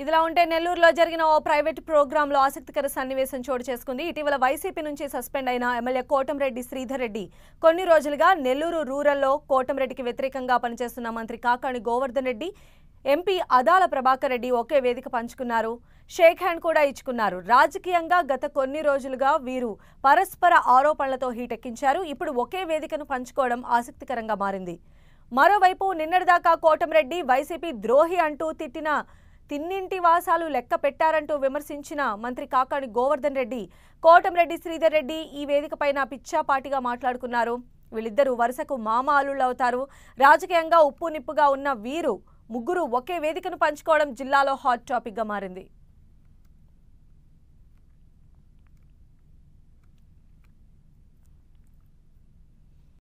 ఇదిలా ఉంటే నెల్లూరులో జరిగిన ఓ ప్రైవేట్ ప్రోగ్రాంలో ఆసక్తికర సన్నివేశం చోటు చేసుకుంది ఇటీవల వైసీపీ నుంచి సస్పెండ్ అయిన ఎమ్మెల్యే కోటంరెడ్డి శ్రీధర్ రెడ్డి కొన్ని రోజులుగా నెల్లూరు రూరల్లో కోటంరెడ్డికి వ్యతిరేకంగా పనిచేస్తున్న మంత్రి కాకాణి గోవర్ధన్ రెడ్డి ఎంపీ అదాల ప్రభాకర్ రెడ్డి ఒకే వేదిక పంచుకున్నారు షేక్ హ్యాండ్ కూడా ఇచ్చుకున్నారు రాజకీయంగా గత కొన్ని రోజులుగా వీరు పరస్పర ఆరోపణలతో హీటెక్కించారు ఇప్పుడు ఒకే వేదికను పంచుకోవడం ఆసక్తికరంగా మారింది మరోవైపు నిన్నటిదాకా కోటంరెడ్డి వైసీపీ ద్రోహి అంటూ తిట్టిన తిన్నింటి వాసాలు లెక్క పెట్టారంటూ విమర్శించిన మంత్రి కాకాడి గోవర్ధన్ రెడ్డి కోటంరెడ్డి శ్రీధర్ రెడ్డి ఈ వేదికపైన పిచ్చాపాటిగా మాట్లాడుకున్నారు వీళ్ళిద్దరూ వరుసకు మామ అల్లుళ్ళు అవుతారు రాజకీయంగా ఉప్పు నిప్పుగా ఉన్న వీరు ముగ్గురు ఒకే వేదికను పంచుకోవడం జిల్లాలో హాట్ టాపిక్గా మారింది